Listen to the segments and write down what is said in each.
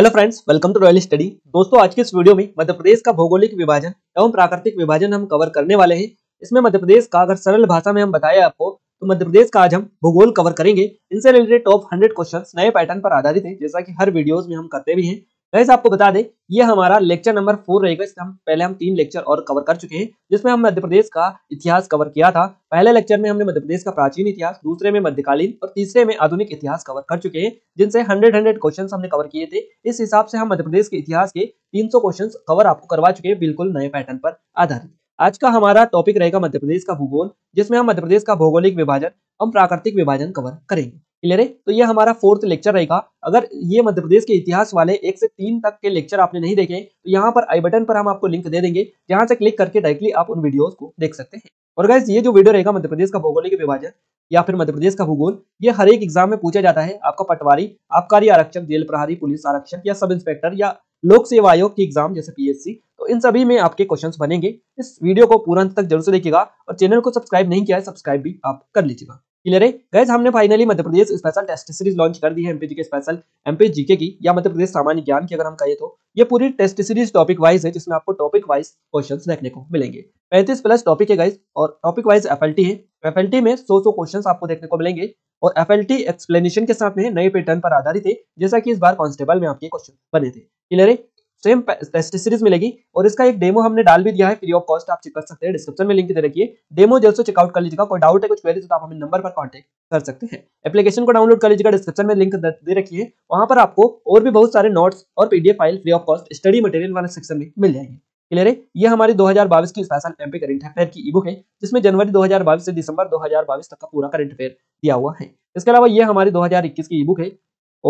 hello friends welcome to Royal Study दोस्तों आज के इस वीडियो में मध्य प्रदेश का भौगोलिक विभाजन एवं प्राकृतिक विभाजन हम कवर करने वाले हैं इसमें मध्य प्रदेश का अगर सरल भाषा में हम बताया आपको तो मध्य प्रदेश का आज हम भूगोल कवर करेंगे इनसे रिलेटेड टॉप हंड्रेड क्वेश्चन नए पैटर्न पर आधारित है जैसा की हर वीडियोज में हम करते भी हैं गैस आपको बता दें ये हमारा लेक्चर नंबर फोर रहेगा इसका हम पहले हम तीन लेक्चर और कवर कर चुके हैं जिसमें हम मध्य प्रदेश का इतिहास कवर किया था पहले लेक्चर में हमने मध्य प्रदेश का प्राचीन इतिहास दूसरे में मध्यकालीन और तीसरे में आधुनिक इतिहास कवर कर चुके हैं जिनसे हंड्रेड हंड्रेड क्वेश्चन हमने कवर किए थे इस हिसाब से हम मध्य प्रदेश के इतिहास के तीन क्वेश्चन कवर आपको करवा चुके हैं बिल्कुल नए पैटर्न पर आधारित आज का हमारा टॉपिक रहेगा मध्य प्रदेश का भूगोल जिसमें हम मध्य प्रदेश का भौगोलिक विभाजन और प्राकृतिक विभाजन कवर करेंगे क्लियर है तो ये हमारा फोर्थ लेक्चर रहेगा अगर ये मध्य प्रदेश के इतिहास वाले एक से तीन तक के लेक्चर आपने नहीं देखे तो यहाँ पर आई बटन पर हम आपको लिंक दे देंगे जहाँ से क्लिक करके डायरेक्टली आप उन वीडियोस को देख सकते हैं और गैस ये जो वीडियो रहेगा मध्य प्रदेश का भौगोलिक विभाजन या फिर मध्य प्रदेश का भूगोल ये हर एक एग्जाम में पूछा जाता है आपका पटवारी आबकारी आरक्षक जेल प्रहारी पुलिस आरक्षक या सब इंस्पेक्टर या लोक सेवा आयोग की एग्जाम जैसे पीएससी तो इन सभी में आपके क्वेश्चंस बनेंगे इस वीडियो को पूरा अंत तक जरूर से देखिएगा और चैनल को सब्सक्राइब नहीं किया है सब्सक्राइब भी आप कर लीजिएगा क्लियर है गैस हमने finally Madhya Pradesh special test series launch कर दी है एमपी के स्पेशल एमपी जीके की या मध्य प्रदेश सामान्य ज्ञान की अगर हम कहें तो ये पूरी टेस्ट सीरीज टॉपिक वाइज है जिसमें आपको टॉपिक वाइज क्वेश्चंस देखने को मिलेंगे पैंतीस प्लस टॉपिक है गाइज और टॉपिक वाइज एफ है एफ में सौ सौ क्वेश्चन आपको देखने को मिलेंगे और एफ एक्सप्लेनेशन के साथ में नए पैटर्न पर आधारित है जैसा कि इस बार कॉन्स्टेबल में आपके क्वेश्चन बने थे क्लियर है सेम सीरीज मिलेगी और इसका एक डेमो हमने डाल भी दिया है फ्री ऑफ कॉस्ट आप चेक कर सकते हैं डिस्क्रिप्शन में लिंक दे रखिए डेमो जल्द से चेकआउट कर लीजिएगा कोई डाउट है कुछ क्वेरीज तो आप हमें नंबर पर कॉन्टेक्ट कर सकते हैं एप्लीकेशन को डाउनलोड कर लीजिएगा डिस्क्रिप्शन में लिंक दे रखिए वहां पर आपको और भी बहुत सारे नोट्स और PDF file free of cost study material वाले सेक्शन में मिल जाएंगे क्लियर है ये हमारी दो की स्पेशल एमपी करंट अफेयर की ई बुक है जिसमें जनवरी बाईस से दिसंबर बाईस तक का पूरा करंट अफेयर दिया हुआ है इसके अलावा ये हमारी इक्कीस की ई बुक है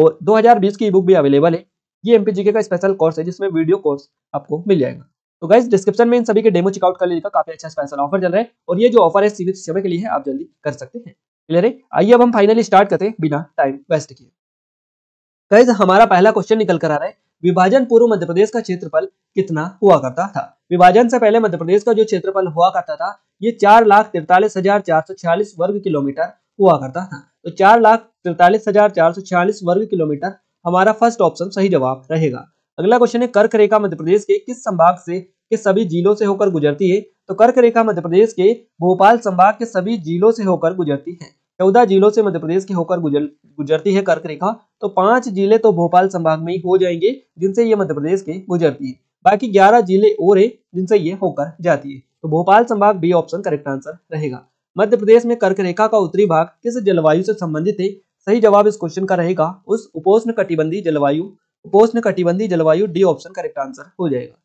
और 2020 की ई बुक भी अवेलेबल है ये एमपीजीके का स्पेशल कोर्स है जिसमें वीडियो कोर्स आपको मिल जाएगा तो गाइज डिस्क्रिप्शन में इन सभी के डेमो चेकआउट कर लीजिएगा काफी अच्छा स्पेशल ऑफर चल रहा है और ये जो ऑफर है सीवी सेवा के लिए है आप जल्दी कर सकते हैं क्लियर है आइए अब हम फाइनली स्टार्ट करते हैं बिना टाइम वेस्ट किए गाइज हमारा पहला क्वेश्चन निकल कर आ रहा है विभाजन पूर्व मध्य प्रदेश का क्षेत्रफल कितना हुआ करता था विभाजन से पहले मध्य प्रदेश का जो क्षेत्रफल हुआ करता था ये चार लाख तिरतालीस हजार चार सौ छियालीस वर्ग किलोमीटर हुआ करता था तो चार लाख तिरतालीस हजार चार सौ छियालीस वर्ग किलोमीटर हमारा फर्स्ट ऑप्शन सही जवाब रहेगा अगला क्वेश्चन है कर्क रेखा मध्य प्रदेश के किस संभाग से के सभी जिलों से होकर गुजरती है तो कर्क रेखा मध्य प्रदेश के भोपाल संभाग के सभी जिलों से होकर गुजरती है चौदह जिलों से मध्य प्रदेश के होकर गुजर गुजरती है कर्क रेखा तो पांच जिले तो भोपाल संभाग में ही हो जाएंगे जिनसे ये मध्य प्रदेश के गुजरती है बाकी ग्यारह जिले और है जिनसे ये होकर जाती है तो भोपाल संभाग बी ऑप्शन करेक्ट आंसर रहेगा मध्य प्रदेश में कर्क रेखा का उत्तरी भाग किस जलवायु से संबंधित है सही जवाब इस क्वेश्चन का रहेगा उस उपोष्ण कटिबंधी जलवायु उपोष्ण कटिबंधी जलवायु डी ऑप्शन करेक्ट आंसर हो जाएगा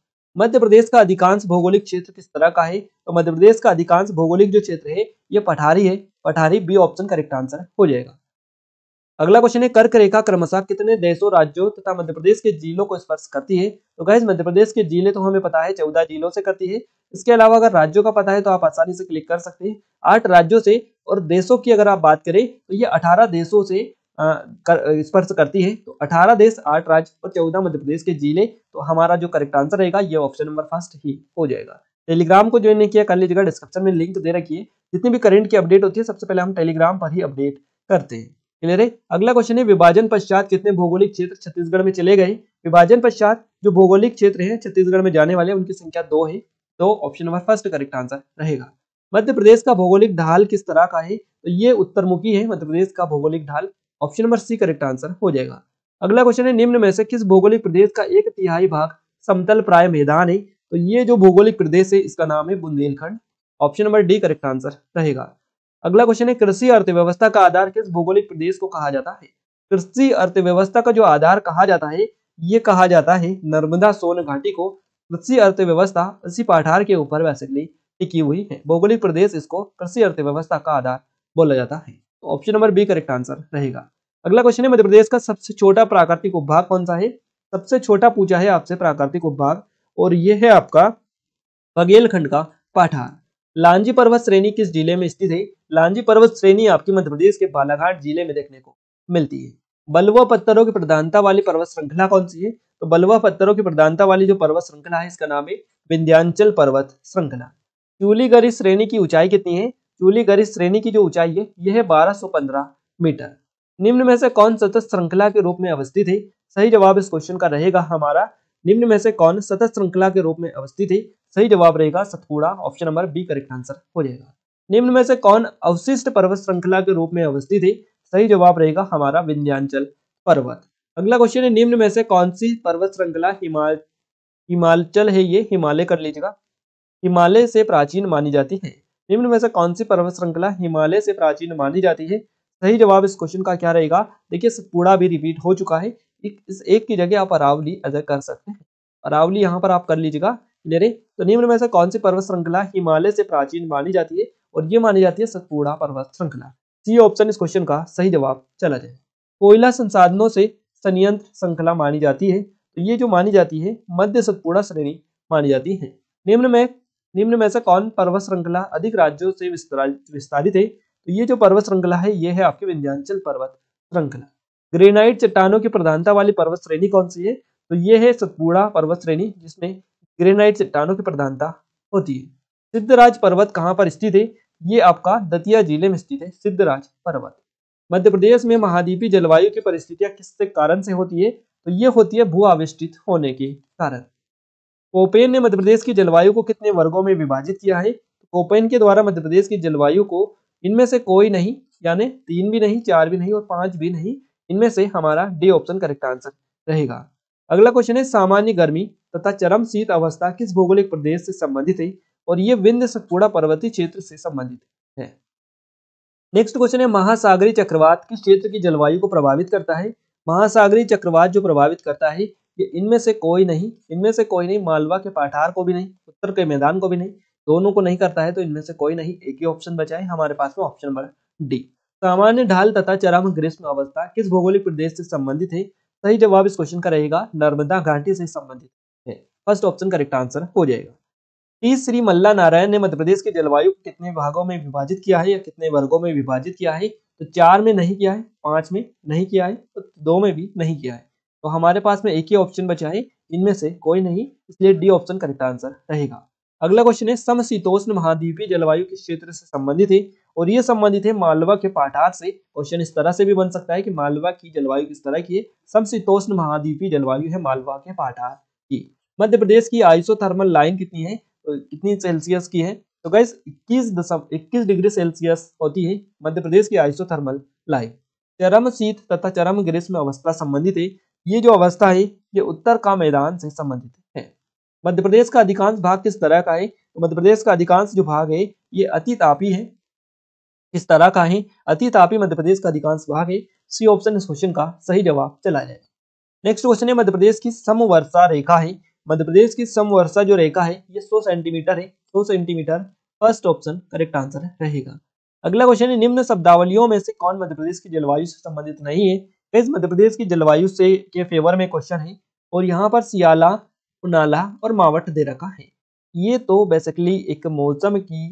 मध्य प्रदेश का अधिकांश भौगोलिक क्षेत्र किस तरह का है तो मध्य प्रदेश का अधिकांश भौगोलिक जो क्षेत्र है यह पठारी है पठारी बी ऑप्शन करेक्ट आंसर हो जाएगा अगला क्वेश्चन है कर्क रेखा क्रमशः कितने देशों राज्यों तथा मध्य प्रदेश के जिलों को स्पर्श करती है तो गैस मध्य प्रदेश के जिले तो हमें पता है चौदह जिलों से करती है इसके अलावा अगर राज्यों का पता है तो आप आसानी से क्लिक कर सकते हैं आठ राज्यों से और देशों की अगर आप बात करें तो ये अठारह देशों से कर, स्पर्श करती है तो अठारह देश आठ राज्य और चौदह मध्य प्रदेश के जिले तो हमारा जो करेक्ट आंसर रहेगा ये ऑप्शन नंबर फर्स्ट ही हो जाएगा टेलीग्राम को ज्वाइन नहीं किया कर लीजिएगा डिस्क्रिप्शन में लिंक दे रखिए जितनी भी करंट की अपडेट होती है सबसे पहले हम टेलीग्राम पर ही अपडेट करते हैं क्लियर है अगला क्वेश्चन है विभाजन पश्चात कितने भौगोलिक क्षेत्र छत्तीसगढ़ में चले गए विभाजन पश्चात जो भौगोलिक क्षेत्र है छत्तीसगढ़ में जाने वाले उनकी संख्या दो है तो option number first correct answer रहेगा मध्य प्रदेश का भौगोलिक ढाल किस तरह का है तो ये उत्तरमुखी है मध्य प्रदेश का भौगोलिक ढाल option number C correct answer हो जाएगा अगला क्वेश्चन है निम्न में से किस भौगोलिक प्रदेश का एक तिहाई भाग समतल प्राय मैदान है तो ये जो भौगोलिक प्रदेश है इसका नाम है Bundelkhand option number D correct answer रहेगा अगला क्वेश्चन है कृषि अर्थव्यवस्था का आधार किस भौगोलिक प्रदेश को कहा जाता है कृषि अर्थव्यवस्था का जो आधार कहा जाता है ये कहा जाता है नर्मदा सोन घाटी को कृषि अर्थव्यवस्था इसी पाठार के ऊपर बेसिकली की हुई है भौगोलिक प्रदेश इसको कृषि अर्थव्यवस्था का आधार बोला जाता है option number B correct answer रहेगा अगला क्वेश्चन है मध्य प्रदेश का सबसे छोटा प्राकृतिक उपभाग कौन सा है सबसे छोटा पूछा है आपसे प्राकृतिक उपभाग और ये है आपका बघेलखंड का पाठार लांजी पर्वत श्रेणी किस जिले में स्थित है लांजी पर्वत श्रेणी आपकी मध्य प्रदेश के बालाघाट जिले में देखने को मिलती है बलुआ पत्थरों की प्रधानता वाली पर्वत श्रृंखला कौन सी है तो बलुआ पत्थरों की प्रधानता वाली जो पर्वत श्रृंखला है इसका नाम है विंध्यांचल पर्वत श्रृंखला चूली गरी श्रेणी की ऊंचाई कितनी है चूली गरी श्रेणी की जो ऊंचाई है यह है पंद्रह मीटर निम्न में से कौन सतत श्रृंखला के रूप में अवस्थित है सही जवाब इस क्वेश्चन का रहेगा हमारा निम्न में से कौन सतत श्रृंखला के रूप में अवस्थित है सही जवाब रहेगा Satpura option number B correct answer हो जाएगा निम्न में से कौन अवशिष्ट पर्वत श्रृंखला के रूप में अवस्थित है सही जवाब रहेगा हमारा विंध्याचल पर्वत अगला क्वेश्चन है निम्न में से कौन सी पर्वत श्रृंखला हिमाल हिमाचल है ये हिमालय कर लीजिएगा हिमालय से प्राचीन मानी जाती है निम्न में से कौन सी पर्वत श्रृंखला हिमालय से प्राचीन मानी जाती है सही जवाब इस क्वेश्चन का क्या रहेगा देखिए पूरा भी रिपीट हो चुका है इस एक की जगह आप अरावली अदर कर सकते हैं अरावली यहाँ पर आप कर लीजिएगा क्लियर है तो निम्न में से कौन सी पर्वत श्रृंखला हिमालय से प्राचीन मानी जाती है और ये मानी जाती है सतपुड़ा पर्वत श्रृंखला सी ऑप्शन इस क्वेश्चन का सही जवाब चला जाए कोयला संसाधनों से संयंत्र श्रृंखला मानी जाती है तो ये जो मानी जाती है मध्य सतपुड़ा श्रेणी मानी जाती है निम्न में निम्न में से कौन पर्वत श्रृंखला अधिक राज्यों से विस्तारित है तो ये जो पर्वत श्रृंखला है ये है आपकी विंध्यांचल पर्वत श्रृंखला ग्रेनाइट चट्टानों की प्रधानता वाली पर्वत श्रेणी कौन सी है तो ये है सतपुड़ा पर्वत श्रेणी जिसमें ग्रेनाइट चट्टानों की प्रधानता होती है सिद्धराज पर्वत कहाँ पर स्थित है ये आपका दतिया जिले में स्थित है सिद्धराज पर्वत मध्य प्रदेश में महाद्वीपीय जलवायु की परिस्थितियां किस कारण से होती है तो ये होती है भू आविष्टित होने के कारण कोपेन ने मध्य प्रदेश की जलवायु को कितने वर्गों में विभाजित किया है तो कोपेन के द्वारा मध्य प्रदेश की जलवायु को इनमें से कोई नहीं यानी तीन भी नहीं चार भी नहीं और पांच भी नहीं इनमें से हमारा डी ऑप्शन करेक्ट आंसर रहेगा अगला क्वेश्चन है सामान्य गर्मी तथा चरम शीत अवस्था किस भौगोलिक प्रदेश से संबंधित है और ये विंध्य सतपुड़ा पर्वतीय क्षेत्र से संबंधित है नेक्स्ट क्वेश्चन है महासागरी चक्रवात किस क्षेत्र की जलवायु को प्रभावित करता है महासागरी चक्रवात जो प्रभावित करता है ये इनमें से कोई नहीं इनमें से कोई नहीं मालवा के पाठार को भी नहीं उत्तर के मैदान को भी नहीं दोनों को नहीं करता है तो इनमें से कोई नहीं एक ही ऑप्शन बचा है हमारे पास में ऑप्शन नंबर डी सामान्य ढाल तथा चरम ग्रीष्म अवस्था किस भौगोलिक प्रदेश से संबंधित है सही जवाब इस क्वेश्चन का रहेगा नर्मदा घाटी से संबंधित है फर्स्ट ऑप्शन करेक्ट आंसर हो जाएगा तीस श्री मल्ला नारायण ने मध्य प्रदेश के जलवायु को कितने भागों में विभाजित किया है या कितने वर्गों में विभाजित किया है तो चार में नहीं किया है पांच में नहीं किया है तो दो में भी नहीं किया है तो हमारे पास में एक ही ऑप्शन बचा है इनमें से कोई नहीं इसलिए डी ऑप्शन करेक्ट आंसर रहेगा अगला क्वेश्चन है समशीतोष्ण महाद्वीपीय जलवायु के क्षेत्र से संबंधित है और ये संबंधित है मालवा के पाठार से क्वेश्चन इस तरह से भी बन सकता है कि मालवा की जलवायु किस तरह की है समशीतोष्ण महाद्वीपीय जलवायु है मालवा के पाठार की मध्य प्रदेश की आइसोथर्मल लाइन कितनी है कितनी सेल्सियस की है तो गैस इक्कीस दशम इक्कीस डिग्री सेल्सियस होती है मध्य प्रदेश की आइसोथर्मल लाइन चरम शीत तथा चरम ग्रीष्म अवस्था संबंधित है ये जो अवस्था है ये उत्तर का मैदान से संबंधित है मध्य प्रदेश का अधिकांश भाग किस तरह का है तो मध्य प्रदेश का अधिकांश जो भाग है ये अतितापी है किस तरह का है अतितापी मध्य प्रदेश का अधिकांश भाग है सी ऑप्शन इस क्वेश्चन का सही जवाब चला जाए नेक्स्ट क्वेश्चन है मध्य प्रदेश की समवर्षा रेखा है मध्य प्रदेश की समवर्षा जो रेखा है ये सौ सेंटीमीटर है सौ centimetre first option correct answer रहेगा अगला क्वेश्चन है निम्न शब्दावलियों में से कौन मध्य प्रदेश की जलवायु से संबंधित नहीं है इस मध्य प्रदेश की जलवायु से के फेवर में क्वेश्चन है और यहाँ पर सियाला उनाला और मावट दे रखा है ये तो बेसिकली एक मौसम की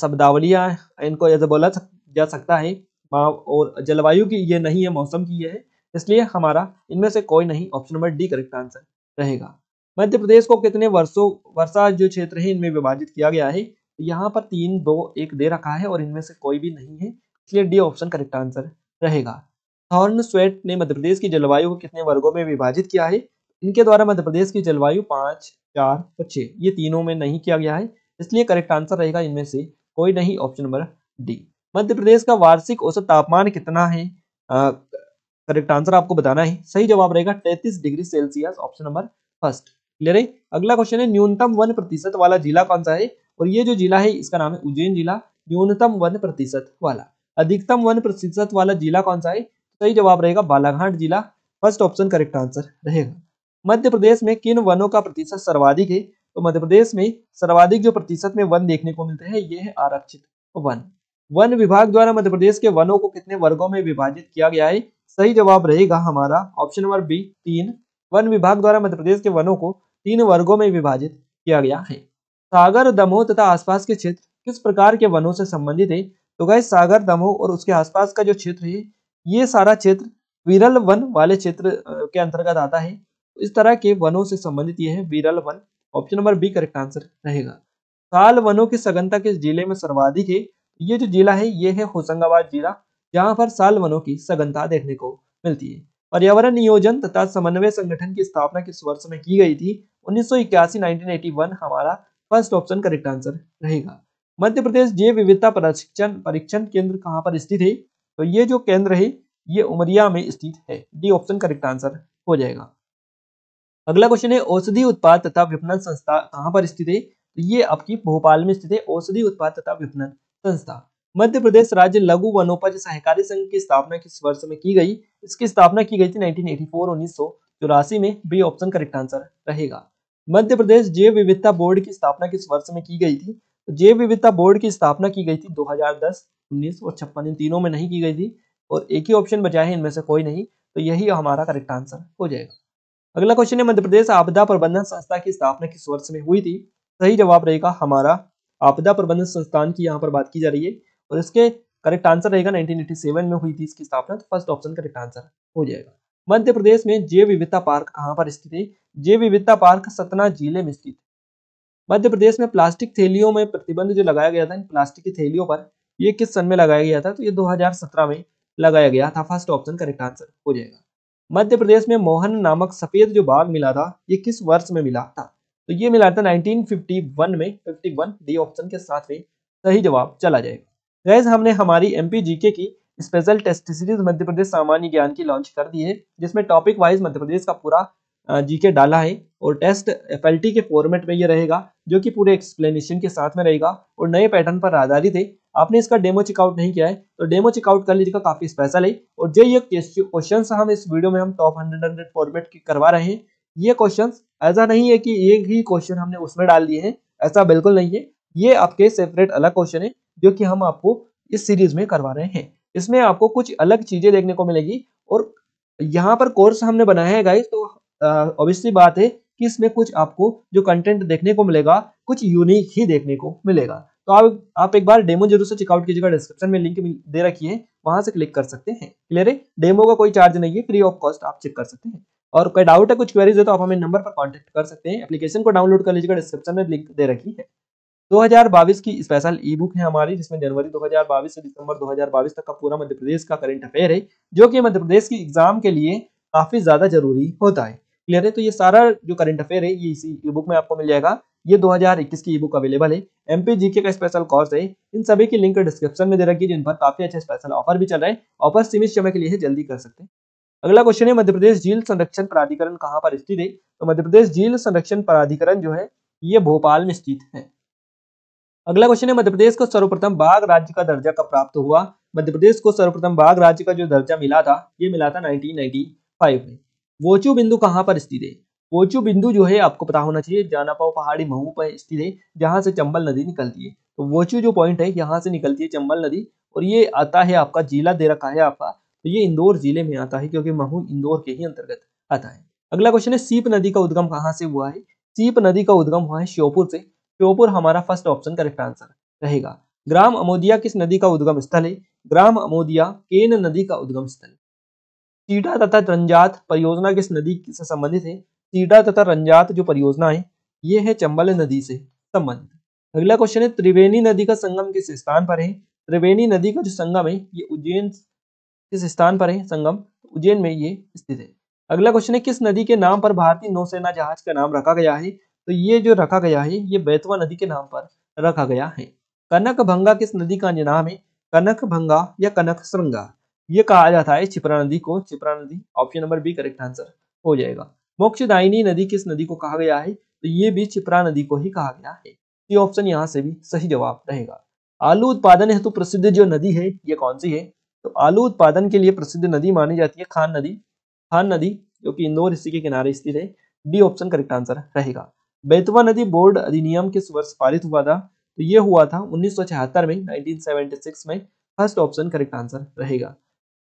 शब्दावलियाँ इनको ऐसे बोला जा सकता है और जलवायु की ये नहीं है मौसम की ये है इसलिए हमारा इनमें से कोई नहीं option number D correct answer रहेगा मध्य प्रदेश को कितने वर्षों वर्षा जो क्षेत्र है इनमें विभाजित किया गया है यहाँ पर तीन दो एक दे रखा है और इनमें से कोई भी नहीं है इसलिए डी ऑप्शन करेक्ट आंसर रहेगा हॉर्न स्वेट ने मध्य प्रदेश की जलवायु को कितने वर्गों में विभाजित किया है इनके द्वारा मध्य प्रदेश की जलवायु पांच चार और छह ये तीनों में नहीं किया गया है इसलिए करेक्ट आंसर रहेगा इनमें से कोई नहीं option number D Madhya Pradesh का वार्षिक औसत तापमान कितना है करेक्ट आंसर आपको बताना है सही जवाब रहेगा तैतीस degree Celsius option number first clear है अगला क्वेश्चन है न्यूनतम वन प्रतिशत वाला जिला कौन सा है और ये जो जिला है इसका नाम है उज्जैन जिला न्यूनतम वन प्रतिशत वाला अधिकतम वन प्रतिशत वाला जिला कौन सा है सही जवाब रहेगा बालाघाट जिला फर्स्ट ऑप्शन करेक्ट आंसर रहेगा मध्य प्रदेश में किन वनों का प्रतिशत सर्वाधिक है तो मध्य प्रदेश में सर्वाधिक जो प्रतिशत में वन देखने को मिलते हैं ये है आरक्षित वन वन विभाग द्वारा मध्य प्रदेश के वनों को कितने वर्गों में विभाजित किया गया है सही जवाब रहेगा हमारा ऑप्शन नंबर बी तीन वन विभाग द्वारा मध्य प्रदेश के वनों को तीन वर्गों में विभाजित किया गया है सागर दमोह तथा आसपास के क्षेत्र किस प्रकार के वनों से संबंधित है तो गए सागर दमोह और उसके आसपास का जो क्षेत्र है ये सारा क्षेत्र विरल वन वाले क्षेत्र के अंतर्गत आता है इस तरह के वनों से संबंधित ये है विरल वन option number B correct answer रहेगा साल वनों की सघनता के जिले में सर्वाधिक है ये जो जिला है ये है होशंगाबाद जिला जहाँ पर साल वनों की सघनता देखने को मिलती है पर्यावरण नियोजन तथा समन्वय संगठन की स्थापना किस वर्ष में की गई थी 1981-1981 हमारा फर्स्ट ऑप्शन करेक्ट आंसर रहेगा मध्य प्रदेश जैव विविधता परीक्षण परीक्षण केंद्र कहाँ पर स्थित है तो ये जो केंद्र है ये उमरिया में स्थित है डी ऑप्शन करेक्ट आंसर हो जाएगा अगला क्वेश्चन है औषधि उत्पाद तथा विपणन संस्था कहाँ पर स्थित है तो ये आपकी भोपाल में स्थित है औषधि उत्पाद तथा विपणन संस्था मध्य प्रदेश राज्य लघु वनोपज सहकारी संघ की स्थापना किस वर्ष में की गई इसकी स्थापना की गई थी 1984 चौरासी में बी ऑप्शन करेक्ट आंसर रहेगा मध्य प्रदेश जैव विविधता बोर्ड की स्थापना किस वर्ष में की गई थी तो जैव विविधता बोर्ड की स्थापना की गई थी दस उन्नीस और छप्पन इन तीनों में नहीं की गई थी और एक ही ऑप्शन बचा है इनमें से कोई नहीं तो यही हमारा करेक्ट आंसर हो जाएगा अगला क्वेश्चन है मध्य प्रदेश आपदा प्रबंधन संस्था की स्थापना किस वर्ष में हुई थी सही जवाब रहेगा हमारा आपदा प्रबंधन संस्थान की यहाँ पर बात की जा रही है और इसके करेक्ट आंसर रहेगा 1987 में हुई थी इसकी स्थापना तो फर्स्ट ऑप्शन करेक्ट आंसर हो जाएगा मध्य प्रदेश में जैव विविधता पार्क कहाँ पर स्थित है जैव विविधता पार्क सतना जिले में स्थित मध्य प्रदेश में प्लास्टिक थैलियों में प्रतिबंध जो लगाया गया था इन प्लास्टिक की थैलियों पर ये किस सन में लगाया गया था तो ये 2017 में लगाया गया था फर्स्ट ऑप्शन करेक्ट आंसर हो जाएगा मध्य प्रदेश में मोहन नामक सफेद जो बाघ मिला था ये किस वर्ष में मिला था तो ये मिला था 1951 में 51 डी ऑप्शन के साथ में सही जवाब चला जाएगा गैस हमने हमारी एम जीके की special test series Madhya Pradesh सामान्य ज्ञान की लॉन्च कर दी है जिसमें टॉपिक वाइज मध्य प्रदेश का पूरा जीके डाला है और टेस्ट एफ के फॉर्मेट में ये रहेगा जो कि पूरे एक्सप्लेनेशन के साथ में रहेगा और नए पैटर्न पर आधारित है आपने इसका डेमो चेकआउट नहीं किया है तो डेमो चेकआउट कर लीजिएगा काफी स्पेशल है और जो ये क्वेश्चन हम इस वीडियो में हम टॉप हंड्रेड हंड्रेड फॉर्मेट के करवा रहे हैं ये क्वेश्चन ऐसा नहीं है कि एक ही क्वेश्चन हमने उसमें डाल दिए हैं ऐसा बिल्कुल नहीं है ये आपके सेपरेट अलग क्वेश्चन है जो कि हम आपको इस सीरीज में करवा रहे हैं इसमें आपको कुछ अलग चीजें देखने को मिलेगी और यहाँ पर कोर्स हमने बनाया है गाइस तो ऑब्वियसली बात है कि इसमें कुछ आपको जो कंटेंट देखने को मिलेगा कुछ यूनिक ही देखने को मिलेगा तो आप आप एक बार डेमो जरूर से चेकआउट कीजिएगा डिस्क्रिप्शन में लिंक दे रखी है वहां से क्लिक कर सकते हैं क्लियर है डेमो का कोई चार्ज नहीं है फ्री ऑफ कॉस्ट आप चेक कर सकते हैं और कोई डाउट है कुछ क्वेरीज है तो आप हमें नंबर पर कॉन्टेक्ट कर सकते हैं एप्लीकेशन को डाउनलोड कर लीजिएगा डिस्क्रिप्शन में लिंक दे रखी है 2022 की स्पेशल ई बुक है हमारी जिसमें जनवरी 2022 से दिसंबर 2022 तक का पूरा मध्य प्रदेश का करंट अफेयर है जो कि मध्य प्रदेश की एग्जाम के लिए काफी ज्यादा जरूरी होता है क्लियर है तो ये सारा जो करंट अफेयर है ये इसी ई बुक में आपको मिल जाएगा ये 2021 की ई बुक अवेलेबल है एमपी जीके का स्पेशल कोर्स है इन सभी की लिंक डिस्क्रिप्शन में दे रखी है जिन पर काफी अच्छा स्पेशल ऑफर भी चल रहा है ऑफर सीमित समय के लिए है जल्दी कर सकते हैं अगला क्वेश्चन है मध्य प्रदेश झील संरक्षण प्राधिकरण कहाँ पर स्थित है तो मध्य प्रदेश झील संरक्षण प्राधिकरण जो है ये भोपाल में स्थित है अगला क्वेश्चन है मध्य प्रदेश को सर्वप्रथम बाघ राज्य का दर्जा कब प्राप्त हुआ मध्य प्रदेश को सर्वप्रथम बाघ राज्य का जो दर्जा मिला था ये मिला था 1995 में वोचू बिंदु कहाँ पर स्थित है पोचू बिंदु जो है आपको पता होना चाहिए जानापाव पहाड़ी महू पर स्थित है जहाँ से चंबल नदी निकलती है तो वोचू जो पॉइंट है यहाँ से निकलती है चंबल नदी और ये आता है आपका जिला दे रखा है आपका तो ये इंदौर जिले में आता है क्योंकि महू इंदौर के ही अंतर्गत आता है अगला क्वेश्चन है सीप नदी का उद्गम कहाँ से हुआ है सीप नदी का उद्गम हुआ है श्योपुर से श्योपुर हमारा फर्स्ट ऑप्शन करेक्ट आंसर रहेगा ग्राम अमोदिया किस नदी का उद्गम स्थल है ग्राम अमोदिया केन नदी का उद्गम स्थल चीटा तथा तंजात परियोजना किस नदी से संबंधित है सीडा तथा रंजात जो परियोजना है ये है चंबल नदी से संबंधित अगला क्वेश्चन है त्रिवेणी नदी का संगम किस स्थान पर है त्रिवेणी नदी का जो संगम है ये उज्जैन किस स्थान पर है संगम उज्जैन में ये स्थित है अगला क्वेश्चन है किस नदी के नाम पर भारतीय नौसेना जहाज का नाम रखा गया है तो ये जो रखा गया है ये बैतवा नदी के नाम पर रखा गया है कनक भंगा किस नदी का नाम है कनक भंगा या कनक श्रृंगा ये कहा जाता है छिपरा नदी को छिपरा नदी option number B correct answer हो जाएगा मोक्षदायिनी नदी किस नदी को कहा गया है तो ये भी छिप्रा नदी को ही कहा गया है ये ऑप्शन यहाँ से भी सही जवाब रहेगा आलू उत्पादन हेतु तो प्रसिद्ध जो नदी है ये कौन सी है तो आलू उत्पादन के लिए प्रसिद्ध नदी मानी जाती है खान नदी खान नदी जो कि इंदौर इसी के किनारे स्थित है डी ऑप्शन करेक्ट आंसर रहेगा बेतवा नदी बोर्ड अधिनियम किस वर्ष पारित हुआ था तो ये हुआ था उन्नीस में 1976 में फर्स्ट ऑप्शन करेक्ट आंसर रहेगा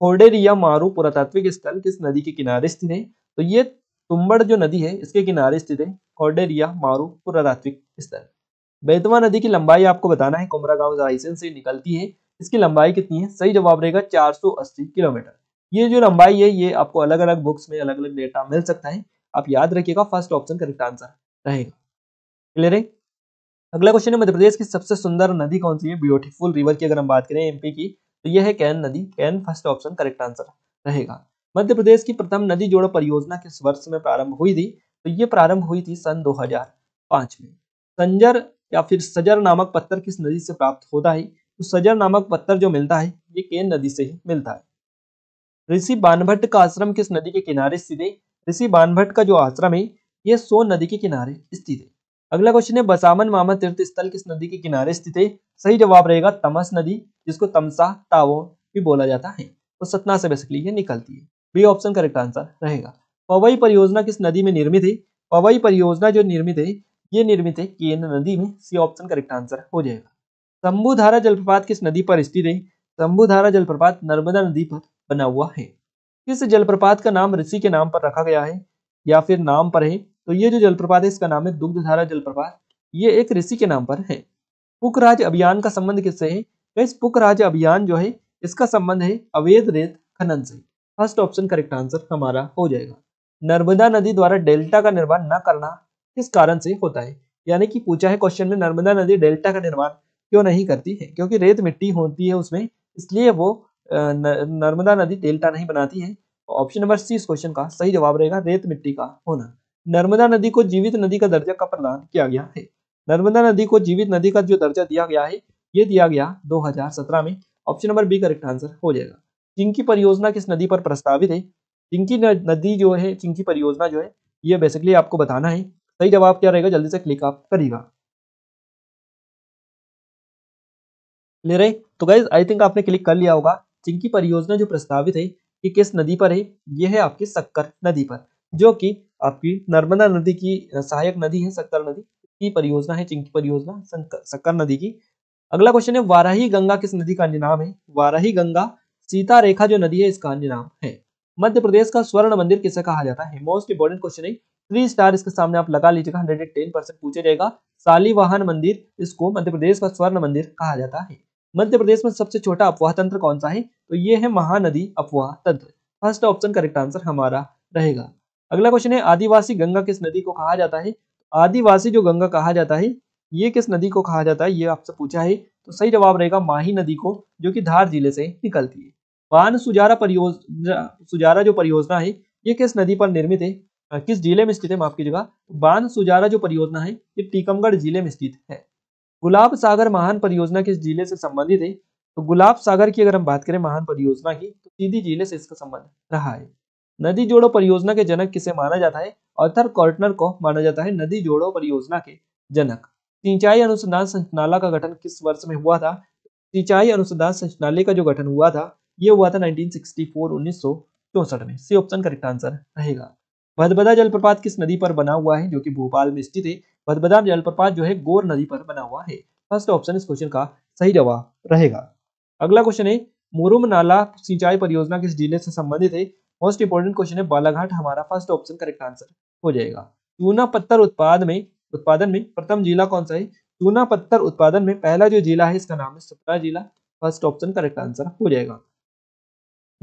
फोर्डेरिया मारू पुरातात्विक स्थल किस नदी के किनारे स्थित है तो ये तुम्बड़ जो नदी है इसके किनारे स्थित है कॉर्डेरिया मारू पुरातात्विक स्थल बेतवा नदी की लंबाई आपको बताना है कोमरा गांव रायसेन से निकलती है इसकी लंबाई कितनी है सही जवाब रहेगा 480 किलोमीटर ये जो लंबाई है ये आपको अलग अलग बुक्स में अलग अलग डेटा मिल सकता है आप याद रखिएगा फर्स्ट ऑप्शन करेक्ट आंसर रहेगा क्लियर है अगला क्वेश्चन है मध्य प्रदेश की सबसे सुंदर नदी कौन सी है ब्यूटीफुल रिवर की अगर हम बात करें एमपी की तो यह है कैन नदी Ken first option correct answer रहेगा मध्य प्रदेश की प्रथम नदी जोड़ परियोजना किस वर्ष में प्रारंभ हुई थी तो ये प्रारंभ हुई थी सन 2005 में संजर या फिर सजर नामक पत्थर किस नदी से प्राप्त होता है तो सजर नामक पत्थर जो मिलता है ये केन नदी से ही मिलता है ऋषि बानभट्ट का आश्रम किस नदी के किनारे स्थित है ऋषि बानभट्ट का जो आश्रम है ये सोन नदी के किनारे स्थित है अगला क्वेश्चन है बसामन मामा तीर्थ स्थल किस नदी के किनारे स्थित है सही जवाब रहेगा तमस नदी जिसको तमसा तावो भी बोला जाता है तो सतना से बेसिकली ये निकलती है बी ऑप्शन करेक्ट आंसर रहेगा पवई परियोजना किस नदी में निर्मित है पवई परियोजना जो निर्मित है ये निर्मित है केन नदी में सी ऑप्शन करेक्ट आंसर हो जाएगा शंभुधारा जलप्रपात किस नदी पर स्थित है शंभुधारा जलप्रपात नर्मदा नदी पर बना हुआ है किस जलप्रपात का नाम ऋषि के नाम पर रखा गया है या फिर नाम पर है तो ये जो जलप्रपात है इसका नाम है दुग्धधारा जलप्रपात ये एक ऋषि के नाम पर है पुखराज अभियान का संबंध किससे है तो इस पुखराज अभियान जो है इसका संबंध है अवैध रेत खनन से फर्स्ट ऑप्शन करेक्ट आंसर हमारा हो जाएगा नर्मदा नदी द्वारा डेल्टा का निर्माण न करना किस कारण से होता है यानी कि पूछा है क्वेश्चन में नर्मदा नदी डेल्टा का निर्माण क्यों नहीं करती है क्योंकि रेत मिट्टी होती है उसमें इसलिए वो नर्मदा नदी डेल्टा नहीं बनाती है ऑप्शन नंबर सी इस क्वेश्चन का सही जवाब रहेगा रेत मिट्टी का होना नर्मदा नदी को जीवित नदी का दर्जा कब प्रदान किया गया है नर्मदा नदी को जीवित नदी का जो दर्जा दिया गया है ये दिया गया 2017 में option number B correct answer हो जाएगा चिंकी परियोजना किस नदी पर प्रस्तावित है चिंकी नदी जो है चिंकी परियोजना जो है ये बेसिकली आपको बताना है सही जवाब क्या रहेगा जल्दी से क्लिक आप करिएगा ले रहे तो गाइज आई थिंक आपने क्लिक कर लिया होगा चिंकी परियोजना जो प्रस्तावित है कि किस नदी पर है ये है आपकी सक्कर नदी पर जो कि आपकी नर्मदा नदी की सहायक नदी है सक्कर नदी की परियोजना है चिंकी परियोजना सक्कर नदी की अगला क्वेश्चन है वाराही गंगा किस नदी का नाम है वाराही गंगा सीता रेखा जो नदी है इसका अन्य नाम है मध्य प्रदेश का स्वर्ण मंदिर किसे कहा जाता है मोस्ट इंपोर्टेंट क्वेश्चन है थ्री स्टार इसके सामने आप लगा लीजिएगा हंड्रेड एंड टेन परसेंट पूछे जाएगा वाहन मंदिर इसको मध्य प्रदेश का स्वर्ण मंदिर कहा जाता है मध्य प्रदेश में सबसे छोटा अपवाह तंत्र कौन सा है तो ये है महानदी अपवाह तंत्र फर्स्ट ऑप्शन करेक्ट आंसर हमारा रहेगा अगला क्वेश्चन है आदिवासी गंगा किस नदी को कहा जाता है आदिवासी जो गंगा कहा जाता है ये किस नदी को कहा जाता है ये आपसे पूछा है तो सही जवाब रहेगा माही नदी को जो कि धार जिले से निकलती है बान सुजारा परियोजना सुजारा जो परियोजना है ये किस नदी पर निर्मित है किस जिले में स्थित है माफ कीजिएगा बान सुजारा जो परियोजना है ये टीकमगढ़ जिले में स्थित है गुलाब सागर महान परियोजना किस जिले से संबंधित है तो गुलाब सागर की अगर हम बात करें महान परियोजना की तो सीधी जिले से इसका संबंध रहा है नदी जोड़ो परियोजना के जनक किसे माना जाता है ऑर्थर कॉर्टनर को माना जाता है नदी जोड़ो परियोजना के जनक सिंचाई अनुसंधान संचालय का गठन किस वर्ष में हुआ था सिंचाई अनुसंधान संचालय का जो गठन हुआ था ये हुआ था 1964 सिक्सटी में सी ऑप्शन करेक्ट आंसर रहेगा भदभदा जलप्रपात किस नदी पर बना हुआ है जो कि भोपाल में स्थित है भदभदा जलप्रपात जो है गोर नदी पर बना हुआ है फर्स्ट ऑप्शन इस क्वेश्चन का सही जवाब रहेगा अगला क्वेश्चन है मुरुम नाला सिंचाई परियोजना किस जिले से संबंधित है मोस्ट इंपोर्टेंट क्वेश्चन है बालाघाट हमारा फर्स्ट ऑप्शन करेक्ट आंसर हो जाएगा चूना पत्थर उत्पाद में उत्पादन में प्रथम जिला कौन सा है चूना पत्थर उत्पादन में पहला जो जिला है इसका नाम है सतना जिला फर्स्ट ऑप्शन करेक्ट आंसर हो जाएगा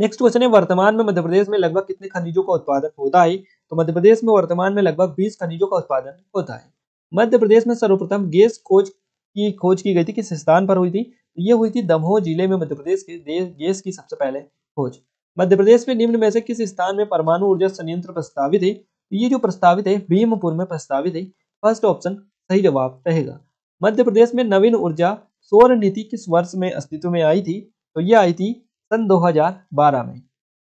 नेक्स्ट क्वेश्चन है वर्तमान में मध्य प्रदेश में लगभग कितने खनिजों का उत्पादन होता है तो मध्य प्रदेश में वर्तमान में लगभग 20 खनिजों का उत्पादन होता है मध्य प्रदेश में सर्वप्रथम गैस खोज की खोज की गई थी किस स्थान पर हुई थी तो ये हुई थी दमोह जिले में मध्य प्रदेश के गैस की सबसे पहले खोज मध्य प्रदेश में निम्न में से किस स्थान में परमाणु ऊर्जा संयंत्र प्रस्तावित है तो ये जो प्रस्तावित है भीमपुर में प्रस्तावित है फर्स्ट ऑप्शन सही जवाब रहेगा मध्य प्रदेश में नवीन ऊर्जा सौर नीति किस वर्ष में अस्तित्व में आई थी तो यह आई थी सन 2012 में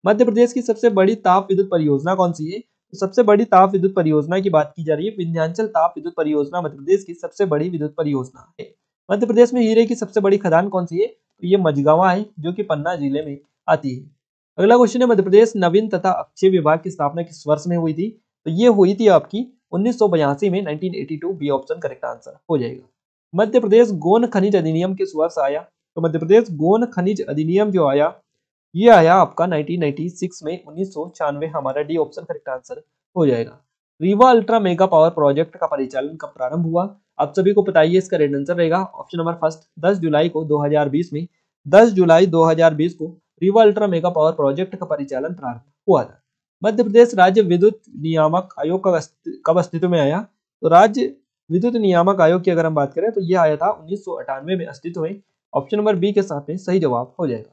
मध्य प्रदेश की सबसे बड़ी ताप विद्युत परियोजना कौन सी है तो सबसे बड़ी ताप विद्युत परियोजना की बात की जा रही है विंध्यांचल ताप विद्युत परियोजना मध्य प्रदेश की सबसे बड़ी विद्युत परियोजना है मध्य प्रदेश में हीरे की सबसे बड़ी खदान कौन सी है तो ये मझगावा है जो कि पन्ना जिले में आती है अगला क्वेश्चन है मध्य प्रदेश नवीन तथा अक्षय विभाग की स्थापना किस वर्ष में हुई थी तो ये हुई थी आपकी उन्नीस में 1982 बी ऑप्शन करेक्ट आंसर हो जाएगा मध्य प्रदेश गोन खनिज अधिनियम किस वर्ष आया तो मध्य प्रदेश गोन खनिज अधिनियम जो आया ये आया आपका 1996 में उन्नीस हमारा डी ऑप्शन करेक्ट आंसर हो जाएगा Rewa ultra mega power project का परिचालन कब प्रारंभ हुआ आप सभी को बताइए इसका रेड आंसर रहेगा ऑप्शन नंबर फर्स्ट 10 जुलाई को 2020 में 10 जुलाई 2020 को Rewa ultra mega power project का परिचालन प्रारंभ हुआ था मध्य प्रदेश राज्य विद्युत नियामक आयोग का कब अस्तित्व में आया तो राज्य विद्युत नियामक आयोग की अगर हम बात करें तो यह आया था उन्नीस में अस्तित्व में ऑप्शन नंबर बी के साथ में सही जवाब हो जाएगा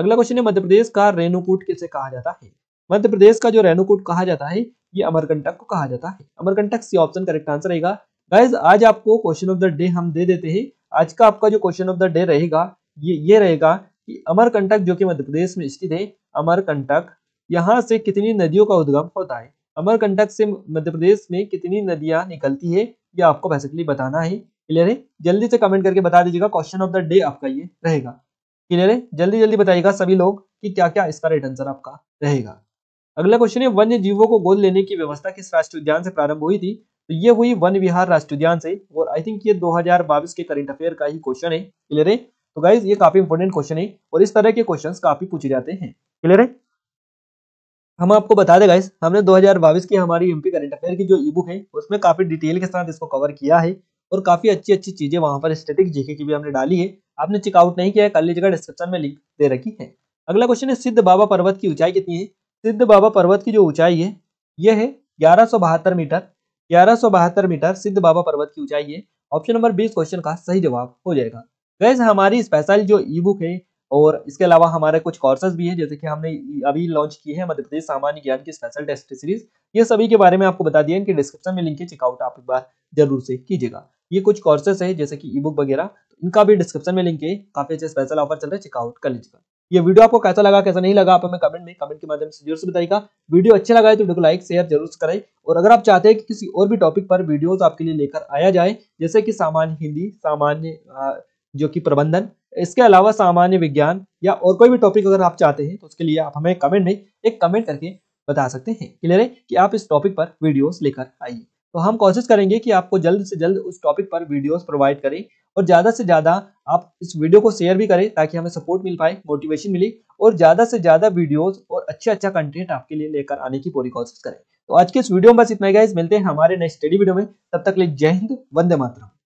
अगला क्वेश्चन है मध्य प्रदेश का रेणुकूट किसे कहा जाता है मध्य प्रदेश का जो रेणुकूट कहा जाता है ये अमरकंटक को कहा जाता है Amarkantak C option correct answer रहेगा गाइज आज आपको क्वेश्चन ऑफ द डे हम दे देते हैं आज का आपका जो क्वेश्चन ऑफ द डे रहेगा ये ये रहेगा कि अमरकंटक जो कि मध्य प्रदेश में स्थित है अमरकंटक यहाँ से कितनी नदियों का उद्गम होता है अमरकंटक से मध्य प्रदेश में कितनी नदियां निकलती है ये आपको बेसिकली बताना है क्लियर है जल्दी से कमेंट करके बता दीजिएगा क्वेश्चन ऑफ द डे आपका ये रहेगा क्लियर है जल्दी जल्दी बताइएगा सभी लोग कि क्या क्या इसका राइट आंसर आपका रहेगा अगला क्वेश्चन है वन्य जीवों को गोद लेने की व्यवस्था किस राष्ट्रीय उद्यान से प्रारंभ हुई थी तो ये हुई वन विहार राष्ट्रीय उद्यान से और आई थिंक ये दो के करंट अफेयर का ही क्वेश्चन है क्लियर है तो गाइज ये काफी इंपॉर्टेंट क्वेश्चन है और इस तरह के क्वेश्चन काफी पूछे जाते हैं क्लियर है हम आपको बता देगा गाइस हमने 2022 की हमारी एमपी करंट अफेयर की जो ई बुक है उसमें काफी डिटेल के साथ इसको कवर किया है और काफी अच्छी अच्छी चीजें वहां पर स्टेटिक जीके की भी हमने डाली है आपने चेकआउट नहीं किया है कर लीजिएगा डिस्क्रिप्शन में लिंक दे रखी है अगला क्वेश्चन है सिद्ध बाबा पर्वत की ऊंचाई कितनी है सिद्ध बाबा पर्वत की जो ऊंचाई है यह है ग्यारह मीटर ग्यारह मीटर सिद्ध बाबा पर्वत की ऊंचाई है ऑप्शन नंबर बीस क्वेश्चन का सही जवाब हो जाएगा गैस हमारी स्पेशल जो ई बुक है और इसके अलावा हमारे कुछ कोर्सेज भी हैं जैसे कि हमने अभी लॉन्च किए हैं मध्य प्रदेश सामान्य ज्ञान की स्पेशल टेस्ट सीरीज ये सभी के बारे में आपको बता दिया इनके डिस्क्रिप्शन में लिंक है चेकआउट आप एक बार जरूर से कीजिएगा ये कुछ कोर्सेस है जैसे कि ई बुक वगैरह तो इनका भी डिस्क्रिप्शन में लिंक है काफी अच्छे स्पेशल ऑफर चल रहे चेकआउट कर लीजिएगा ये वीडियो आपको कैसा लगा कैसा नहीं लगा आप हमें कमेंट में कमेंट के माध्यम से जरूर से बताएगा वीडियो अच्छा लगा है तो वीडियो को लाइक शेयर जरूर से करें और अगर आप चाहते हैं कि किसी और भी टॉपिक पर वीडियोस आपके लिए लेकर आया जाए जैसे कि सामान्य हिंदी सामान्य जो कि प्रबंधन इसके अलावा सामान्य विज्ञान या और कोई भी टॉपिक अगर आप चाहते हैं तो उसके लिए आप हमें कमेंट नहीं एक कमेंट करके बता सकते हैं क्लियर है कि आप इस टॉपिक पर वीडियोस लेकर आइए तो हम कोशिश करेंगे कि आपको जल्द से जल्द उस टॉपिक पर वीडियोस प्रोवाइड करें और ज़्यादा से ज़्यादा आप इस वीडियो को शेयर भी करें ताकि हमें सपोर्ट मिल पाए मोटिवेशन मिले और ज़्यादा से ज़्यादा वीडियोज और अच्छा अच्छा कंटेंट आपके लिए लेकर आने की पूरी कोशिश करें तो आज के इस वीडियो में बस इतना ही मिलते हैं हमारे नेक्स्ट स्टडी वीडियो में तब तक लिए जय हिंद वंदे मातरम